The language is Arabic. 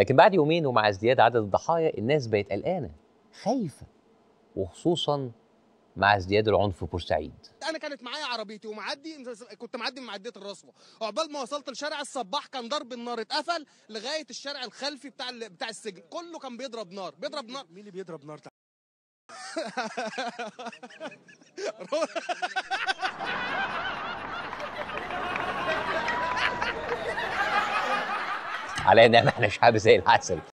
لكن بعد يومين ومع ازدياد عدد الضحايا الناس بقت قلقانه خايفه وخصوصا مع ازدياد العنف في بورسعيد انا كانت معايا عربيتي ومعدي كنت معدي من معديه الرصفه عقبال ما وصلت لشارع الصباح كان ضرب النار اتقفل لغايه الشارع الخلفي بتاع ال... بتاع السجن كله كان بيضرب نار بيضرب نار مين اللي بيضرب نار على ان احنا شعب زي العسل